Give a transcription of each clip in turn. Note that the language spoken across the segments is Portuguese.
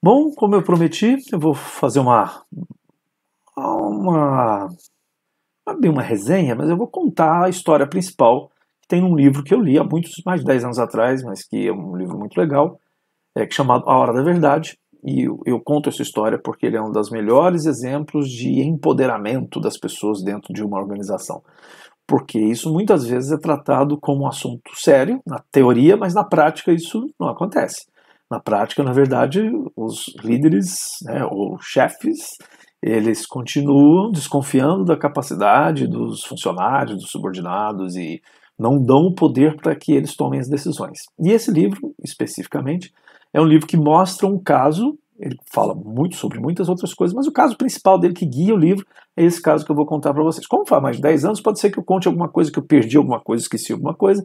Bom, como eu prometi, eu vou fazer uma uma abrir é uma resenha, mas eu vou contar a história principal que tem um livro que eu li há muitos mais de 10 anos atrás, mas que é um livro muito legal, é é chamado A Hora da Verdade, e eu, eu, conto essa história porque ele é um dos melhores exemplos de empoderamento das pessoas dentro de uma organização. Porque isso muitas vezes é tratado como um assunto sério na teoria, mas na prática isso não acontece. Na prática, na verdade, os líderes né, ou chefes eles continuam desconfiando da capacidade dos funcionários, dos subordinados e não dão o poder para que eles tomem as decisões. E esse livro, especificamente, é um livro que mostra um caso ele fala muito sobre muitas outras coisas, mas o caso principal dele que guia o livro é esse caso que eu vou contar para vocês. Como faz mais de 10 anos, pode ser que eu conte alguma coisa, que eu perdi alguma coisa, esqueci alguma coisa.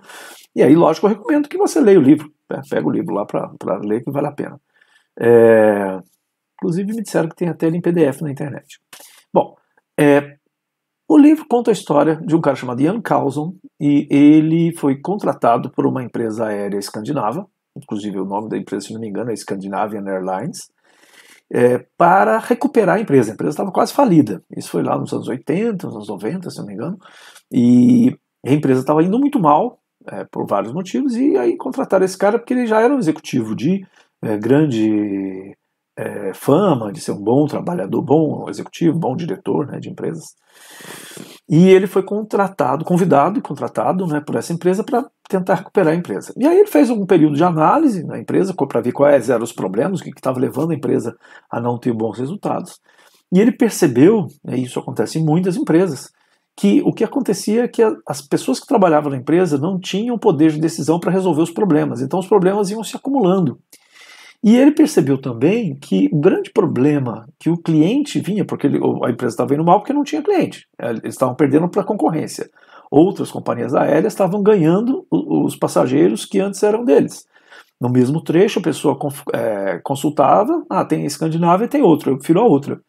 E aí, lógico, eu recomendo que você leia o livro. Né? Pega o livro lá para ler, que vale a pena. É... Inclusive, me disseram que tem até ele em PDF na internet. Bom, é... o livro conta a história de um cara chamado Ian Carlson, e ele foi contratado por uma empresa aérea escandinava, inclusive o nome da empresa, se não me engano, é Scandinavian Airlines, é, para recuperar a empresa. A empresa estava quase falida. Isso foi lá nos anos 80, nos anos 90, se não me engano. E a empresa estava indo muito mal, é, por vários motivos, e aí contrataram esse cara porque ele já era um executivo de é, grande é, fama, de ser um bom trabalhador, bom executivo, bom diretor né, de empresas. E ele foi contratado, convidado e contratado né, por essa empresa para tentar recuperar a empresa. E aí ele fez um período de análise na empresa para ver quais eram os problemas, o que estava levando a empresa a não ter bons resultados. E ele percebeu, né, e isso acontece em muitas empresas, que o que acontecia é que as pessoas que trabalhavam na empresa não tinham poder de decisão para resolver os problemas. Então os problemas iam se acumulando. E ele percebeu também que o grande problema que o cliente vinha, porque ele, a empresa estava indo mal porque não tinha cliente, é, eles estavam perdendo para a concorrência. Outras companhias aéreas estavam ganhando os passageiros que antes eram deles. No mesmo trecho, a pessoa é, consultava, ah, tem a Escandinávia e tem outra, eu prefiro a outra.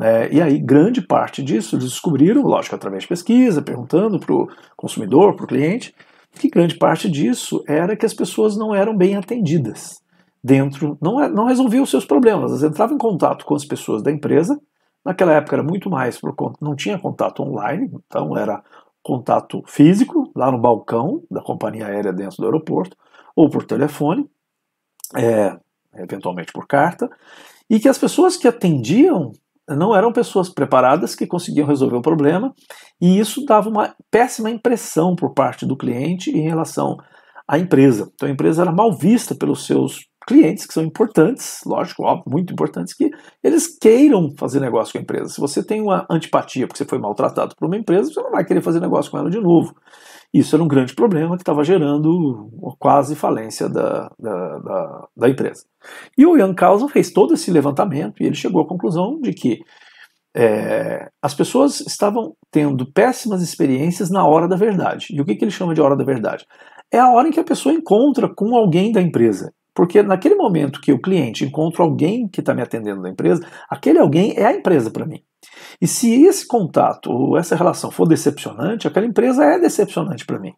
É, e aí, grande parte disso eles descobriram, lógico, através de pesquisa, perguntando para o consumidor, para o cliente, que grande parte disso era que as pessoas não eram bem atendidas dentro, não, não resolvia os seus problemas, elas entravam em contato com as pessoas da empresa. Naquela época era muito mais, por conta, não tinha contato online, então era contato físico, lá no balcão da companhia aérea dentro do aeroporto, ou por telefone, é, eventualmente por carta, e que as pessoas que atendiam não eram pessoas preparadas que conseguiam resolver o problema, e isso dava uma péssima impressão por parte do cliente em relação à empresa. Então a empresa era mal vista pelos seus clientes que são importantes, lógico, óbvio, muito importantes, que eles queiram fazer negócio com a empresa. Se você tem uma antipatia porque você foi maltratado por uma empresa, você não vai querer fazer negócio com ela de novo. Isso era um grande problema que estava gerando quase falência da, da, da, da empresa. E o Ian Carlson fez todo esse levantamento e ele chegou à conclusão de que é, as pessoas estavam tendo péssimas experiências na hora da verdade. E o que, que ele chama de hora da verdade? É a hora em que a pessoa encontra com alguém da empresa porque naquele momento que o cliente encontra alguém que está me atendendo da empresa, aquele alguém é a empresa para mim. E se esse contato ou essa relação for decepcionante, aquela empresa é decepcionante para mim.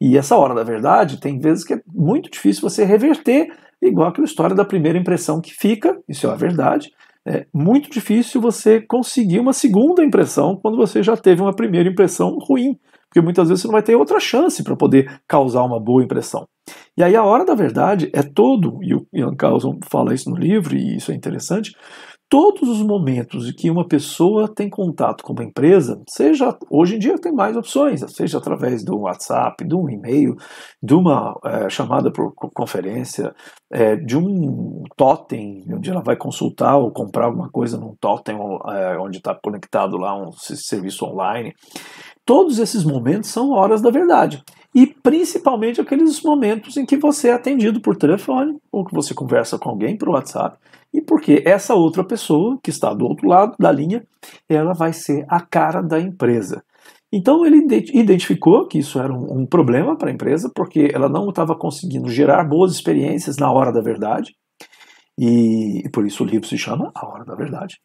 E essa hora da verdade, tem vezes que é muito difícil você reverter, igual aquela história da primeira impressão que fica, isso é a verdade. É muito difícil você conseguir uma segunda impressão quando você já teve uma primeira impressão ruim, porque muitas vezes você não vai ter outra chance para poder causar uma boa impressão. E aí a hora da verdade é todo, e o Ian Carlson fala isso no livro, e isso é interessante, todos os momentos em que uma pessoa tem contato com uma empresa, seja hoje em dia tem mais opções, seja através do WhatsApp, de um e-mail, de uma é, chamada por conferência, é, de um totem, onde ela vai consultar ou comprar alguma coisa num totem é, onde está conectado lá um serviço online. Todos esses momentos são horas da verdade principalmente aqueles momentos em que você é atendido por telefone ou que você conversa com alguém por WhatsApp, e porque essa outra pessoa que está do outro lado da linha, ela vai ser a cara da empresa. Então ele identificou que isso era um, um problema para a empresa, porque ela não estava conseguindo gerar boas experiências na hora da verdade, e, e por isso o livro se chama A Hora da Verdade.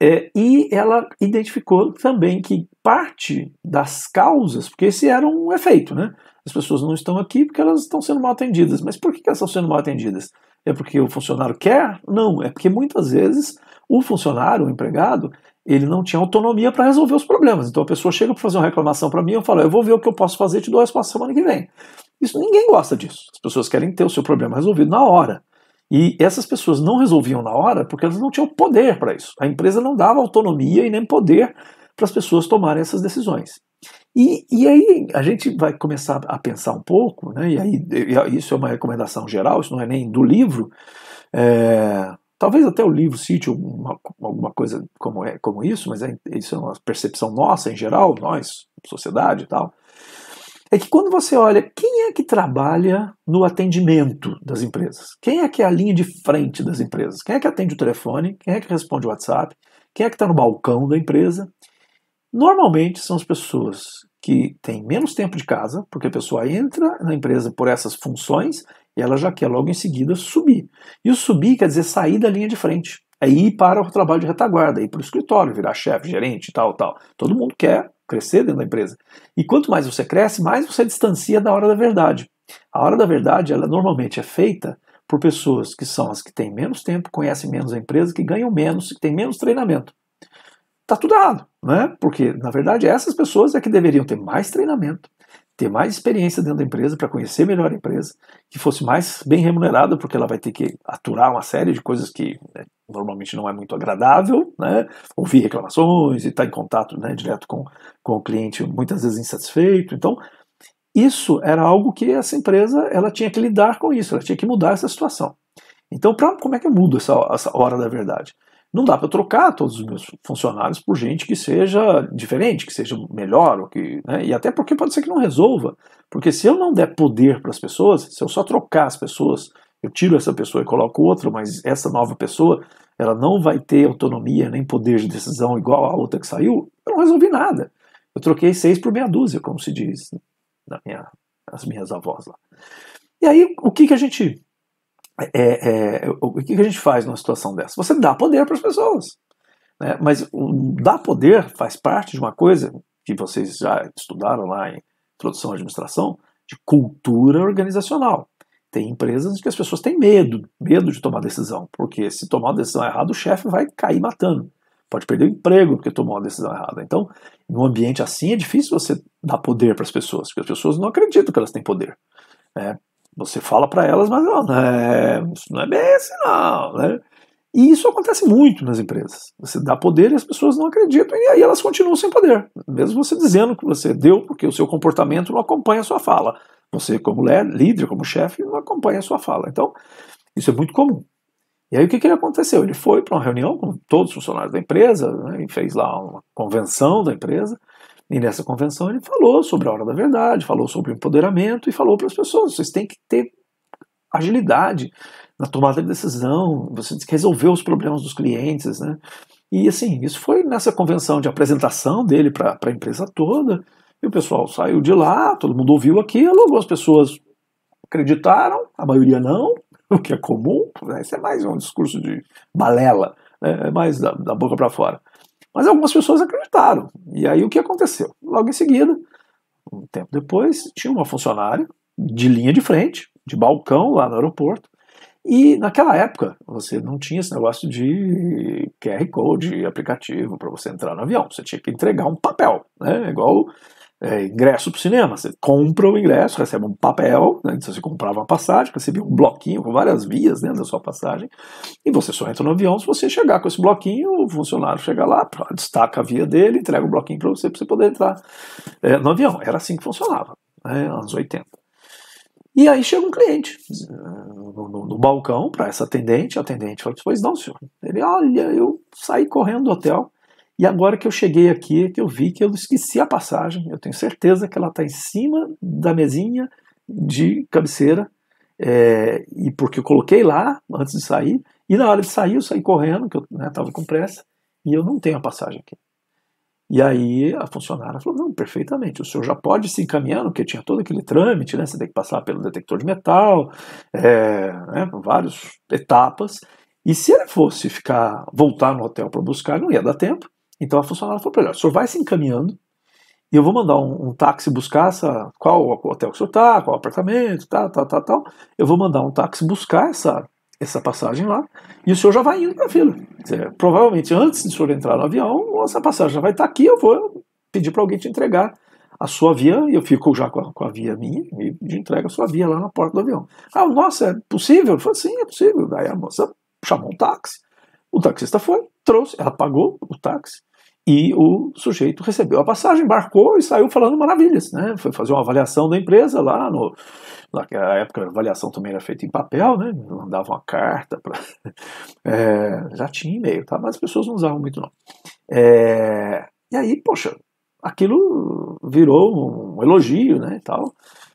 É, e ela identificou também que parte das causas, porque esse era um efeito, né? As pessoas não estão aqui porque elas estão sendo mal atendidas. Mas por que elas estão sendo mal atendidas? É porque o funcionário quer? Não, é porque muitas vezes o funcionário, o empregado, ele não tinha autonomia para resolver os problemas. Então a pessoa chega para fazer uma reclamação para mim, eu falo, eu vou ver o que eu posso fazer, te dou a resposta semana que vem. Isso ninguém gosta disso. As pessoas querem ter o seu problema resolvido na hora. E essas pessoas não resolviam na hora porque elas não tinham poder para isso. A empresa não dava autonomia e nem poder para as pessoas tomarem essas decisões. E, e aí a gente vai começar a pensar um pouco, né, e aí isso é uma recomendação geral, isso não é nem do livro, é, talvez até o livro cite uma, alguma coisa como, é, como isso, mas é, isso é uma percepção nossa em geral, nós, sociedade e tal é que quando você olha quem é que trabalha no atendimento das empresas, quem é que é a linha de frente das empresas, quem é que atende o telefone, quem é que responde o WhatsApp, quem é que está no balcão da empresa, normalmente são as pessoas que têm menos tempo de casa, porque a pessoa entra na empresa por essas funções e ela já quer logo em seguida subir. E o subir quer dizer sair da linha de frente é ir para o trabalho de retaguarda, é ir para o escritório, virar chefe, gerente, tal, tal. Todo mundo quer crescer dentro da empresa. E quanto mais você cresce, mais você distancia da hora da verdade. A hora da verdade, ela normalmente é feita por pessoas que são as que têm menos tempo, conhecem menos a empresa, que ganham menos, que têm menos treinamento. Tá tudo errado, né? Porque na verdade essas pessoas é que deveriam ter mais treinamento, ter mais experiência dentro da empresa, para conhecer melhor a empresa, que fosse mais bem remunerada, porque ela vai ter que aturar uma série de coisas que né, normalmente não é muito agradável, né? ouvir reclamações e estar tá em contato né, direto com, com o cliente, muitas vezes insatisfeito. Então, isso era algo que essa empresa ela tinha que lidar com isso, ela tinha que mudar essa situação. Então, pra, como é que eu mudo essa, essa hora da verdade? Não dá para trocar todos os meus funcionários por gente que seja diferente, que seja melhor, ou que, né? e até porque pode ser que não resolva. Porque se eu não der poder para as pessoas, se eu só trocar as pessoas, eu tiro essa pessoa e coloco outra, mas essa nova pessoa, ela não vai ter autonomia nem poder de decisão igual à outra que saiu, eu não resolvi nada. Eu troquei seis por meia dúzia, como se diz né? na minha, nas minhas avós lá. E aí, o que, que a gente é, é, o que a gente faz numa situação dessa? Você dá poder para as pessoas. Né? Mas dar poder faz parte de uma coisa que vocês já estudaram lá em Introdução à Administração, de cultura organizacional. Tem empresas que as pessoas têm medo, medo de tomar decisão, porque se tomar uma decisão errada, o chefe vai cair matando. Pode perder o emprego porque tomou uma decisão errada. Então, num ambiente assim, é difícil você dar poder para as pessoas, porque as pessoas não acreditam que elas têm poder. Né? Você fala para elas, mas não, é, isso não é bem assim, não. Né? E isso acontece muito nas empresas. Você dá poder e as pessoas não acreditam, e aí elas continuam sem poder. Mesmo você dizendo que você deu, porque o seu comportamento não acompanha a sua fala. Você, como líder, como chefe, não acompanha a sua fala. Então, isso é muito comum. E aí o que, que ele aconteceu? Ele foi para uma reunião com todos os funcionários da empresa, né, fez lá uma convenção da empresa, e nessa convenção ele falou sobre a hora da verdade, falou sobre o empoderamento e falou para as pessoas: vocês têm que ter agilidade na tomada de decisão, você tem que resolver os problemas dos clientes, né? E assim, isso foi nessa convenção de apresentação dele para a empresa toda. E o pessoal saiu de lá, todo mundo ouviu aquilo, algumas pessoas acreditaram, a maioria não, o que é comum, né? isso é mais um discurso de balela, né? É mais da, da boca para fora. Mas algumas pessoas acreditaram. E aí o que aconteceu? Logo em seguida, um tempo depois, tinha uma funcionária de linha de frente, de balcão lá no aeroporto. E naquela época, você não tinha esse negócio de QR Code, aplicativo para você entrar no avião. Você tinha que entregar um papel, né? Igual é, ingresso para o cinema. Você compra o ingresso, recebe um papel, né, se então, você comprava uma passagem, recebia um bloquinho com várias vias dentro né, da sua passagem, e você só entra no avião se você chegar com esse bloquinho, o funcionário chega lá, destaca a via dele, entrega o bloquinho para você, para você poder entrar é, no avião. Era assim que funcionava, né, anos 80. E aí chega um cliente no, no, no balcão para essa atendente, a atendente fala, pois não, senhor. Ele, olha, eu saí correndo do hotel, e agora que eu cheguei aqui, que eu vi que eu esqueci a passagem, eu tenho certeza que ela está em cima da mesinha de cabeceira, é, e porque eu coloquei lá antes de sair, e na hora de sair eu saí correndo, que eu estava né, com pressa, e eu não tenho a passagem aqui. E aí a funcionária falou: não, perfeitamente, o senhor já pode se encaminhando, porque tinha todo aquele trâmite, né? Você tem que passar pelo detector de metal, é, né, várias etapas. E se ele fosse ficar, voltar no hotel para buscar, não ia dar tempo. Então a funcionária falou para ele: o senhor vai se encaminhando, e eu vou mandar um, um táxi buscar essa, qual hotel que o senhor está, qual apartamento, tal, tá, tal, tá, tal, tá, tal. Eu vou mandar um táxi buscar essa, essa passagem lá, e o senhor já vai indo para a fila. Dizer, provavelmente antes de o senhor entrar no avião, essa passagem já vai estar tá aqui, eu vou pedir para alguém te entregar a sua via, e eu fico já com a, com a via minha, e de entrega a sua via lá na porta do avião. Ah, nossa, é possível? Eu falei, sim, é possível. Daí a moça chamou um táxi, o taxista foi, trouxe, ela pagou o táxi e o sujeito recebeu a passagem, embarcou e saiu falando maravilhas, né? Foi fazer uma avaliação da empresa lá no naquela época a avaliação também era feita em papel, né? Mandava uma carta para é, já tinha e-mail, tá? Mas as pessoas não usavam muito não. É, e aí, poxa, aquilo virou um elogio, né? tal.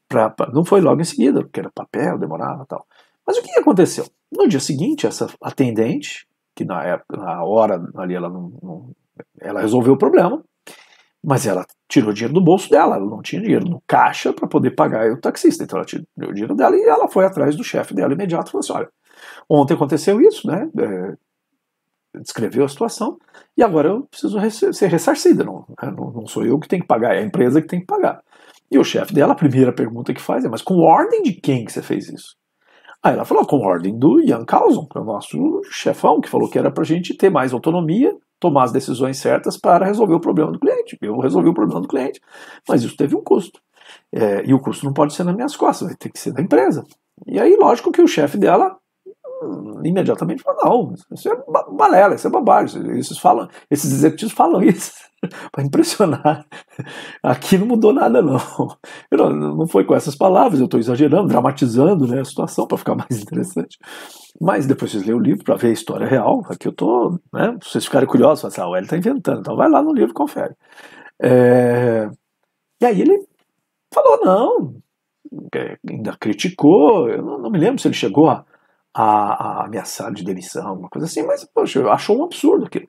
Pra, pra, não foi logo em seguida, porque era papel, demorava, tal. Mas o que aconteceu? No dia seguinte, essa atendente que na, época, na hora ali ela não, não, ela resolveu o problema, mas ela tirou dinheiro do bolso dela, ela não tinha dinheiro no caixa para poder pagar o taxista, então ela tirou o dinheiro dela e ela foi atrás do chefe dela imediato e falou assim, olha, ontem aconteceu isso, né, é, descreveu a situação e agora eu preciso ser ressarcida, não, é, não, não sou eu que tenho que pagar, é a empresa que tem que pagar. E o chefe dela, a primeira pergunta que faz é, mas com ordem de quem que você fez isso? Aí ela falou, com ordem do Ian Carlson, que é o nosso chefão, que falou que era para a gente ter mais autonomia, tomar as decisões certas para resolver o problema do cliente. Eu resolvi o problema do cliente, mas isso teve um custo. É, e o custo não pode ser nas minhas costas, vai ter que ser da empresa. E aí, lógico que o chefe dela imediatamente fala, não, isso é balela, isso é bobagem, esses, falam, esses executivos falam isso para impressionar. Aqui não mudou nada, não. não. Não foi com essas palavras, eu estou exagerando, dramatizando né, a situação para ficar mais interessante. Mas depois vocês leem o livro para ver a história real, aqui eu estou, né, vocês ficarem curiosos, falam assim, ah, o está inventando, então vai lá no livro e confere. É... E aí ele falou, não, ainda criticou, eu não, não me lembro se ele chegou a a, a ameaçar de demissão, alguma coisa assim, mas, poxa, achou um absurdo aquilo.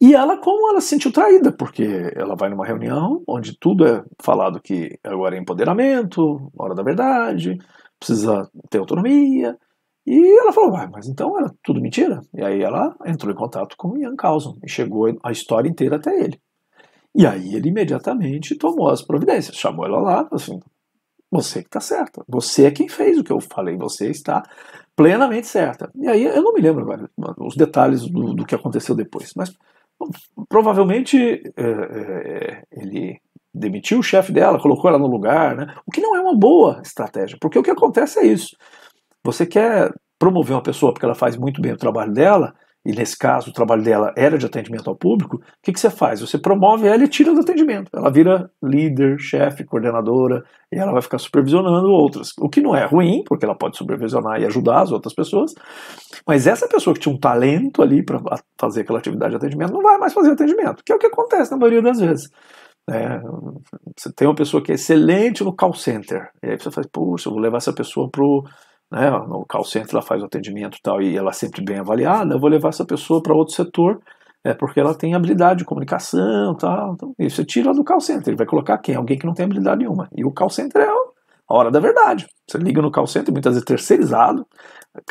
E ela, como ela se sentiu traída, porque ela vai numa reunião onde tudo é falado que agora é empoderamento, hora da verdade, precisa ter autonomia. E ela falou, ah, mas então era tudo mentira? E aí ela entrou em contato com o Ian Carlson e chegou a história inteira até ele. E aí ele imediatamente tomou as providências, chamou ela lá, assim, você que está certa. Você é quem fez o que eu falei. Você está plenamente certa. E aí eu não me lembro agora os detalhes do, do que aconteceu depois, mas bom, provavelmente é, é, ele demitiu o chefe dela, colocou ela no lugar, né? o que não é uma boa estratégia, porque o que acontece é isso. Você quer promover uma pessoa porque ela faz muito bem o trabalho dela, e nesse caso o trabalho dela era de atendimento ao público, o que, que você faz? Você promove ela e tira do atendimento. Ela vira líder, chefe, coordenadora, e ela vai ficar supervisionando outras. O que não é ruim, porque ela pode supervisionar e ajudar as outras pessoas, mas essa pessoa que tinha um talento ali para fazer aquela atividade de atendimento não vai mais fazer atendimento, que é o que acontece na maioria das vezes. É, você tem uma pessoa que é excelente no call center, e aí você faz, puxa, eu vou levar essa pessoa para né, no call center ela faz o atendimento e tal, e ela é sempre bem avaliada, eu vou levar essa pessoa para outro setor, é porque ela tem habilidade de comunicação tal, então, e você tira do call center, ele vai colocar quem? Alguém que não tem habilidade nenhuma. E o call center é a hora da verdade. Você liga no call center, muitas vezes terceirizado,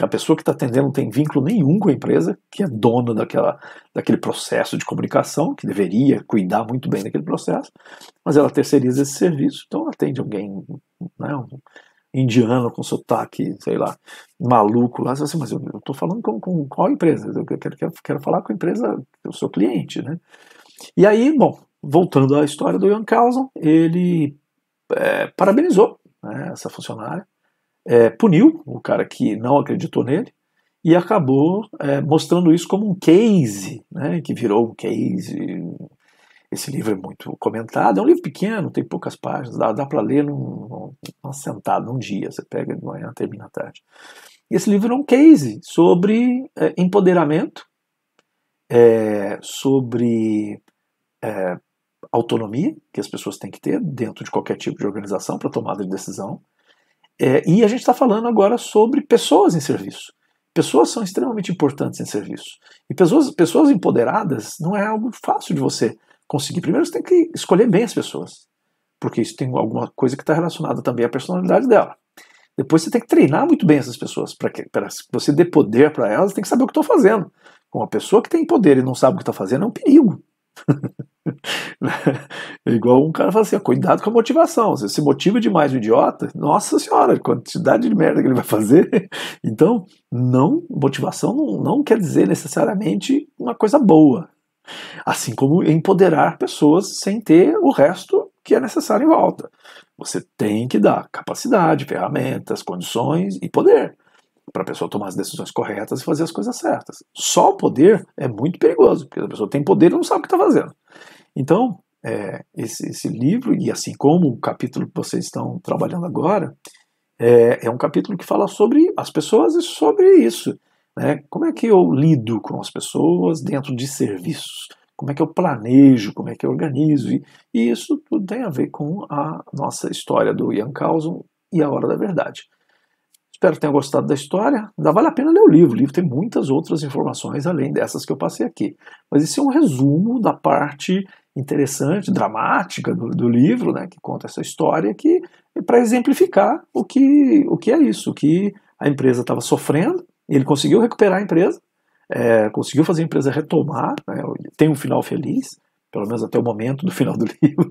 a pessoa que está atendendo não tem vínculo nenhum com a empresa, que é dona daquela, daquele processo de comunicação, que deveria cuidar muito bem daquele processo, mas ela terceiriza esse serviço, então atende alguém, né, um, indiano com sotaque, sei lá, maluco lá. Você assim, mas eu estou falando com, com, qual empresa? Eu quero, quero, quero falar com a empresa, o seu cliente, né? E aí, bom, voltando à história do Ian Carlson, ele é, parabenizou né, essa funcionária, é, puniu o cara que não acreditou nele e acabou é, mostrando isso como um case, né, que virou um case esse livro é muito comentado, é um livro pequeno, tem poucas páginas, dá, dá para ler num, numa num dia, você pega de manhã, termina à tarde. Esse livro é um case sobre é, empoderamento, é, sobre é, autonomia que as pessoas têm que ter dentro de qualquer tipo de organização para tomada de decisão. e a gente está falando agora sobre pessoas em serviço. Pessoas são extremamente importantes em serviço. E pessoas, pessoas empoderadas não é algo fácil de você conseguir, primeiro você tem que escolher bem as pessoas, porque isso tem alguma coisa que está relacionada também à personalidade dela. Depois você tem que treinar muito bem essas pessoas, para que pra você dê poder para elas, tem que saber o que estão fazendo. Uma pessoa que tem poder e não sabe o que está fazendo é um perigo. é igual um cara fala assim: ó, cuidado com a motivação. Você se motiva demais o idiota, nossa senhora, quantidade de merda que ele vai fazer. Então, não, motivação não, não quer dizer necessariamente uma coisa boa. Assim como empoderar pessoas sem ter o resto que é necessário em volta. Você tem que dar capacidade, ferramentas, condições e poder para a pessoa tomar as decisões corretas e fazer as coisas certas. Só o poder é muito perigoso, porque a pessoa tem poder e não sabe o que está fazendo. Então, é, esse, esse, livro, e assim como o capítulo que vocês estão trabalhando agora, é, é um capítulo que fala sobre as pessoas e sobre isso. Né? Como é que eu lido com as pessoas dentro de serviços? Como é que eu planejo? Como é que eu organizo? E, e isso tudo tem a ver com a nossa história do Ian Carlson e a Hora da Verdade. Espero que tenham gostado da história. Ainda vale a pena ler o livro. O livro tem muitas outras informações além dessas que eu passei aqui. Mas esse é um resumo da parte interessante, dramática do, do livro, né, que conta essa história, que é para exemplificar o que, o que é isso, que a empresa estava sofrendo, ele conseguiu recuperar a empresa, é, conseguiu fazer a empresa retomar, né, tem um final feliz, pelo menos até o momento do final do livro.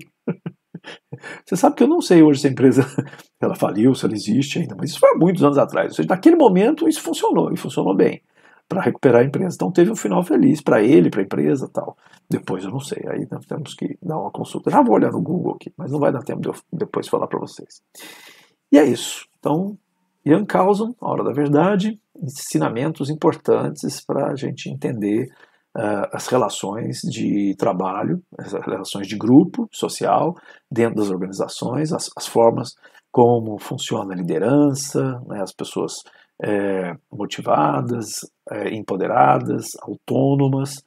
Você sabe que eu não sei hoje se a empresa ela faliu, se ela existe ainda, mas isso foi há muitos anos atrás. Ou seja, naquele momento isso funcionou e funcionou bem para recuperar a empresa. Então teve um final feliz para ele, para a empresa tal. Depois eu não sei, aí nós temos que dar uma consulta. Já vou olhar no Google aqui, mas não vai dar tempo de eu depois falar para vocês. E é isso. Então, Ian Carlson, A Hora da Verdade, ensinamentos importantes para a gente entender uh, as relações de trabalho, as relações de grupo social dentro das organizações, as, as formas como funciona a liderança, né, as pessoas é, motivadas, é, empoderadas, autônomas,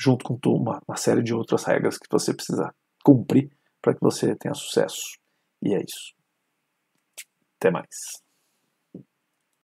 junto com uma, uma série de outras regras que você precisa cumprir para que você tenha sucesso. E é isso. Até mais.